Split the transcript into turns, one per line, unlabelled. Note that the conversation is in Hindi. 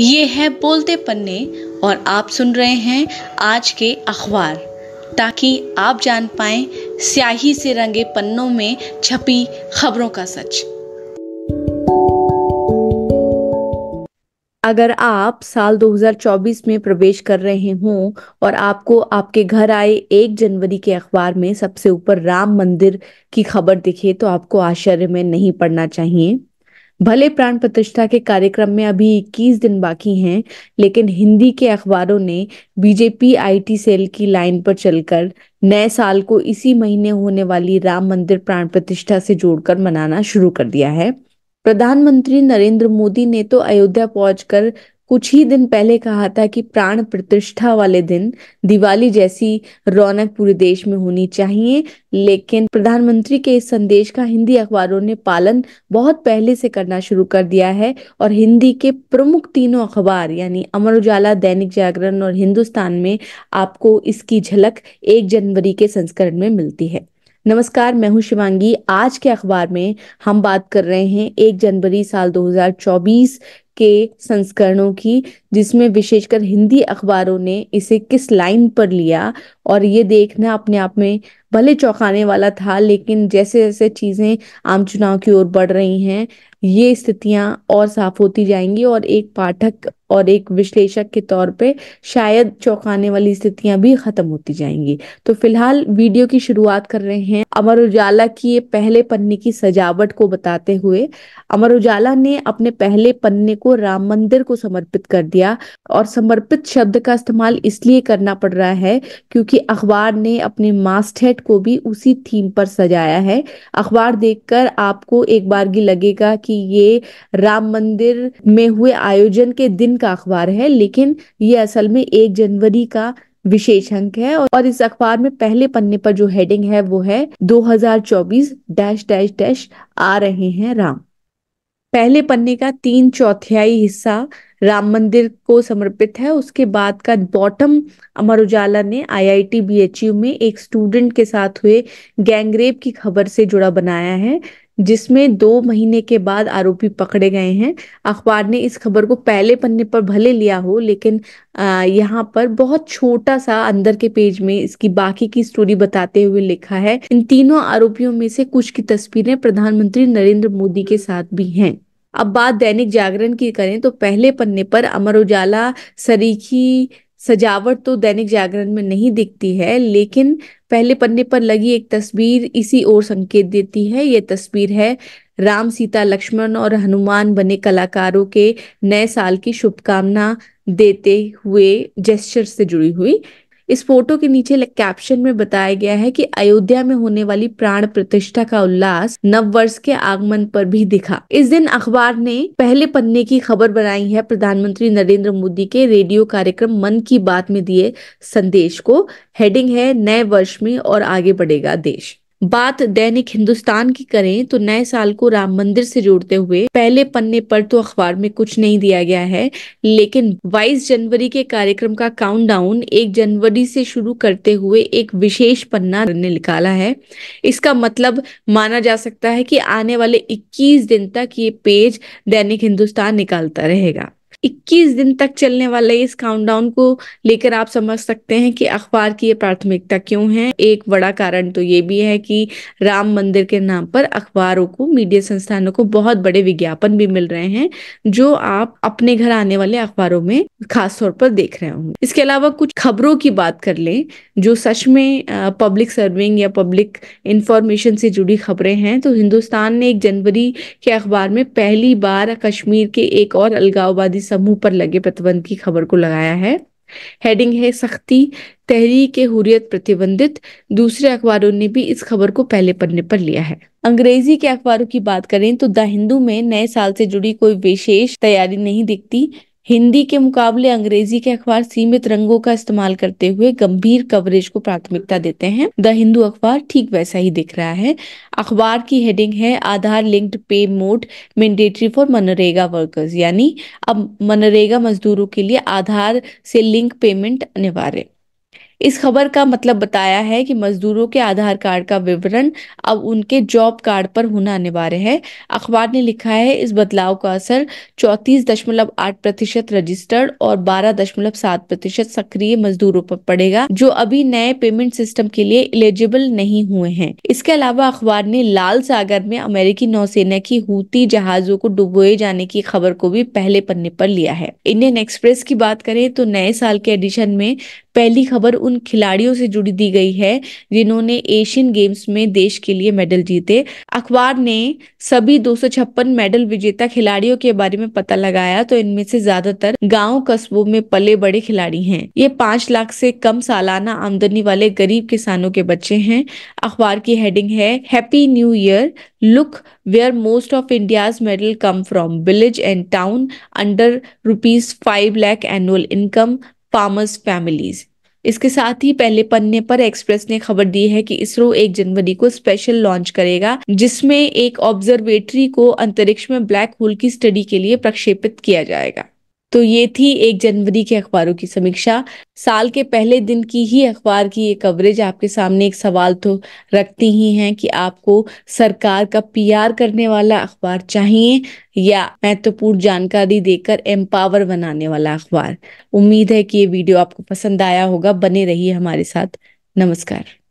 ये है बोलते पन्ने और आप सुन रहे हैं आज के अखबार ताकि आप जान पाए स्याही से रंगे पन्नों में छपी खबरों का सच अगर आप साल 2024 में प्रवेश कर रहे हों और आपको आपके घर आए एक जनवरी के अखबार में सबसे ऊपर राम मंदिर की खबर दिखे तो आपको आश्चर्य में नहीं पड़ना चाहिए भले प्राण प्रतिष्ठा के कार्यक्रम में अभी 21 दिन बाकी हैं लेकिन हिंदी के अखबारों ने बीजेपी आईटी सेल की लाइन पर चलकर नए साल को इसी महीने होने वाली राम मंदिर प्राण प्रतिष्ठा से जोड़कर मनाना शुरू कर दिया है प्रधानमंत्री नरेंद्र मोदी ने तो अयोध्या पहुंचकर कुछ ही दिन पहले कहा था कि प्राण प्रतिष्ठा वाले दिन दिवाली जैसी रौनक पूरे देश में होनी चाहिए लेकिन प्रधानमंत्री के इस संदेश का हिंदी अखबारों ने पालन बहुत पहले से करना शुरू कर दिया है और हिंदी के प्रमुख तीनों अखबार यानी अमर उजाला दैनिक जागरण और हिंदुस्तान में आपको इसकी झलक एक जनवरी के संस्करण में मिलती है नमस्कार मैं हूं शिवांगी आज के अखबार में हम बात कर रहे हैं एक जनवरी साल 2024 के संस्करणों की जिसमें विशेषकर हिंदी अखबारों ने इसे किस लाइन पर लिया और ये देखना अपने आप में भले चौंकाने वाला था लेकिन जैसे जैसे चीज़ें आम चुनाव की ओर बढ़ रही हैं ये स्थितियां और साफ होती जाएंगी और एक पाठक और एक विश्लेषक के तौर पे शायद चौंकाने वाली स्थितियां भी खत्म होती जाएंगी तो फिलहाल वीडियो की शुरुआत कर रहे हैं अमर उजाला की ये पहले पन्ने की सजावट को बताते हुए अमर उजाला ने अपने पहले पन्ने को राम मंदिर को समर्पित कर दिया और समर्पित शब्द का इस्तेमाल इसलिए करना पड़ रहा है क्योंकि अखबार ने अपने मास्ट हेड को भी उसी थीम पर सजाया है अखबार देखकर आपको एक बार लगेगा कि ये राम मंदिर में हुए आयोजन के दिन का अखबार है लेकिन ये असल में एक जनवरी का विशेष अंक है और इस अखबार में पहले पन्ने पर जो हेडिंग है वो है 2024 डैश डैश डैश आ रहे हैं राम पहले पन्ने का तीन चौथाई हिस्सा राम मंदिर को समर्पित है उसके बाद का बॉटम अमर उजाला ने आईआईटी बीएचयू में एक स्टूडेंट के साथ हुए गैंगरेप की खबर से जुड़ा बनाया है जिसमें दो महीने के बाद आरोपी पकड़े गए हैं अखबार ने इस खबर को पहले पन्ने पर भले लिया हो लेकिन यहाँ पर बहुत छोटा सा अंदर के पेज में इसकी बाकी की स्टोरी बताते हुए लिखा है इन तीनों आरोपियों में से कुछ की तस्वीरें प्रधानमंत्री नरेंद्र मोदी के साथ भी हैं अब बात दैनिक जागरण की करें तो पहले पन्ने पर अमर उजाला सरीखी सजावट तो दैनिक जागरण में नहीं दिखती है लेकिन पहले पन्ने पर लगी एक तस्वीर इसी ओर संकेत देती है ये तस्वीर है राम सीता लक्ष्मण और हनुमान बने कलाकारों के नए साल की शुभकामना देते हुए जेस्चर से जुड़ी हुई इस फोटो के नीचे कैप्शन में बताया गया है कि अयोध्या में होने वाली प्राण प्रतिष्ठा का उल्लास नव वर्ष के आगमन पर भी दिखा इस दिन अखबार ने पहले पन्ने की खबर बनाई है प्रधानमंत्री नरेंद्र मोदी के रेडियो कार्यक्रम मन की बात में दिए संदेश को हेडिंग है नए वर्ष में और आगे बढ़ेगा देश बात दैनिक हिंदुस्तान की करें तो नए साल को राम मंदिर से जोड़ते हुए पहले पन्ने पर तो अखबार में कुछ नहीं दिया गया है लेकिन 22 जनवरी के कार्यक्रम का काउंटडाउन 1 जनवरी से शुरू करते हुए एक विशेष पन्ना ने निकाला है इसका मतलब माना जा सकता है कि आने वाले 21 दिन तक ये पेज दैनिक हिंदुस्तान निकालता रहेगा 21 दिन तक चलने वाले इस काउंटडाउन को लेकर आप समझ सकते हैं कि अखबार की ये प्राथमिकता क्यों है एक बड़ा कारण तो ये भी है कि राम मंदिर के नाम पर अखबारों को मीडिया संस्थानों को बहुत बड़े विज्ञापन भी मिल रहे हैं जो आप अपने घर आने वाले अखबारों में खास तौर पर देख रहे होंगे इसके अलावा कुछ खबरों की बात कर लें जो सच में पब्लिक सर्विंग या पब्लिक इंफॉर्मेशन से जुड़ी खबरें हैं तो हिंदुस्तान ने एक जनवरी के अखबार में पहली बार कश्मीर के एक और अलगाववादी समूह पर लगे प्रतिबंध की खबर को लगाया है हेडिंग है सख्ती तहरीक हुरियत प्रतिबंधित दूसरे अखबारों ने भी इस खबर को पहले पन्ने पर लिया है अंग्रेजी के अखबारों की बात करें तो द हिंदू में नए साल से जुड़ी कोई विशेष तैयारी नहीं दिखती हिंदी के मुकाबले अंग्रेजी के अखबार सीमित रंगों का इस्तेमाल करते हुए गंभीर कवरेज को प्राथमिकता देते हैं द हिंदू अखबार ठीक वैसा ही दिख रहा है अखबार की हेडिंग है Aadhaar linked pay mode mandatory for MNREGA workers यानी अब मनरेगा मजदूरों के लिए आधार से लिंक पेमेंट अनिवार्य इस खबर का मतलब बताया है कि मजदूरों के आधार कार्ड का विवरण अब उनके जॉब कार्ड पर होना अनिवार्य है अखबार ने लिखा है इस बदलाव का असर चौतीस दशमलव आठ प्रतिशत रजिस्टर्ड और बारह दशमलव सात प्रतिशत सक्रिय मजदूरों पर पड़ेगा जो अभी नए पेमेंट सिस्टम के लिए एलिजिबल नहीं हुए हैं इसके अलावा अखबार ने लाल सागर में अमेरिकी नौसेना की हूती जहाजों को डुबोए जाने की खबर को भी पहले पन्ने पर लिया है इंडियन एक्सप्रेस की बात करें तो नए साल के एडिशन में पहली खबर उन खिलाड़ियों से जुड़ी दी गई है जिन्होंने एशियन गेम्स में देश के लिए मेडल जीते अखबार ने सभी दो मेडल विजेता खिलाड़ियों के बारे में पता लगाया तो इनमें से ज्यादातर गाँव कस्बों में पले बड़े खिलाड़ी हैं ये पांच लाख से कम सालाना आमदनी वाले गरीब किसानों के बच्चे हैं अखबार की हेडिंग है happy new year look where most of India's medal come from village and town under rupees five lakh annual income farmers families इसके साथ ही पहले पन्ने पर एक्सप्रेस ने खबर दी है कि इसरो एक जनवरी को स्पेशल लॉन्च करेगा जिसमें एक ऑब्जर्वेटरी को अंतरिक्ष में ब्लैक होल की स्टडी के लिए प्रक्षेपित किया जाएगा तो ये थी एक जनवरी के अखबारों की समीक्षा साल के पहले दिन की ही अखबार की ये कवरेज आपके सामने एक सवाल तो रखती ही है कि आपको सरकार का पीआर करने वाला अखबार चाहिए या महत्वपूर्ण जानकारी देकर एम्पावर बनाने वाला अखबार उम्मीद है कि ये वीडियो आपको पसंद आया होगा बने रहिए हमारे साथ नमस्कार